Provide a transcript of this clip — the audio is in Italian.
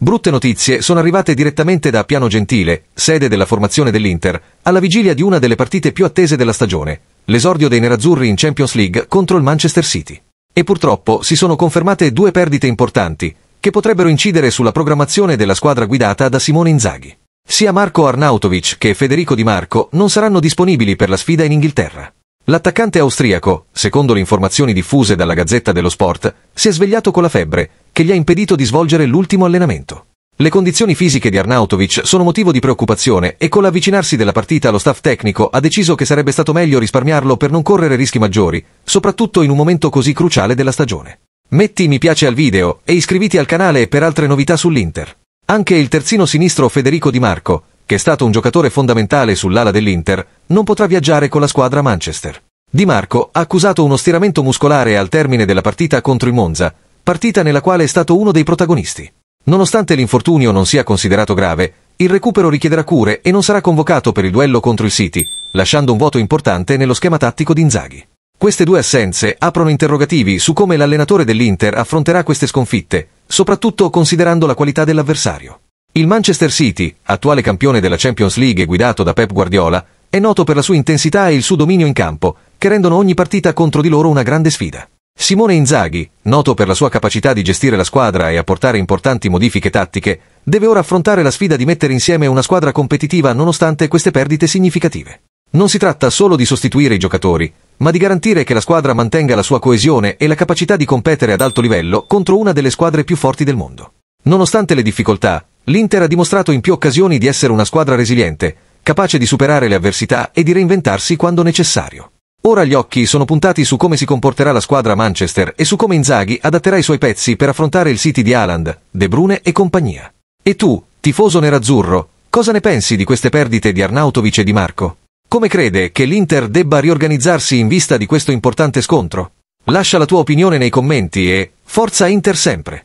Brutte notizie sono arrivate direttamente da Piano Gentile, sede della formazione dell'Inter, alla vigilia di una delle partite più attese della stagione, l'esordio dei nerazzurri in Champions League contro il Manchester City. E purtroppo si sono confermate due perdite importanti, che potrebbero incidere sulla programmazione della squadra guidata da Simone Inzaghi. Sia Marco Arnautovic che Federico Di Marco non saranno disponibili per la sfida in Inghilterra. L'attaccante austriaco, secondo le informazioni diffuse dalla Gazzetta dello Sport, si è svegliato con la febbre che gli ha impedito di svolgere l'ultimo allenamento. Le condizioni fisiche di Arnautovic sono motivo di preoccupazione e con l'avvicinarsi della partita lo staff tecnico ha deciso che sarebbe stato meglio risparmiarlo per non correre rischi maggiori, soprattutto in un momento così cruciale della stagione. Metti mi piace al video e iscriviti al canale per altre novità sull'Inter. Anche il terzino sinistro Federico Di Marco, che è stato un giocatore fondamentale sull'ala dell'Inter, non potrà viaggiare con la squadra Manchester. Di Marco ha accusato uno stiramento muscolare al termine della partita contro il Monza, partita nella quale è stato uno dei protagonisti. Nonostante l'infortunio non sia considerato grave, il recupero richiederà cure e non sarà convocato per il duello contro il City, lasciando un vuoto importante nello schema tattico di Inzaghi. Queste due assenze aprono interrogativi su come l'allenatore dell'Inter affronterà queste sconfitte, soprattutto considerando la qualità dell'avversario. Il Manchester City, attuale campione della Champions League guidato da Pep Guardiola, è noto per la sua intensità e il suo dominio in campo, che rendono ogni partita contro di loro una grande sfida. Simone Inzaghi, noto per la sua capacità di gestire la squadra e apportare importanti modifiche tattiche, deve ora affrontare la sfida di mettere insieme una squadra competitiva nonostante queste perdite significative. Non si tratta solo di sostituire i giocatori, ma di garantire che la squadra mantenga la sua coesione e la capacità di competere ad alto livello contro una delle squadre più forti del mondo. Nonostante le difficoltà, l'Inter ha dimostrato in più occasioni di essere una squadra resiliente, capace di superare le avversità e di reinventarsi quando necessario. Ora gli occhi sono puntati su come si comporterà la squadra Manchester e su come Inzaghi adatterà i suoi pezzi per affrontare il City di Haaland, De Brune e compagnia. E tu, tifoso nerazzurro, cosa ne pensi di queste perdite di Arnautovic e Di Marco? Come crede che l'Inter debba riorganizzarsi in vista di questo importante scontro? Lascia la tua opinione nei commenti e forza Inter sempre!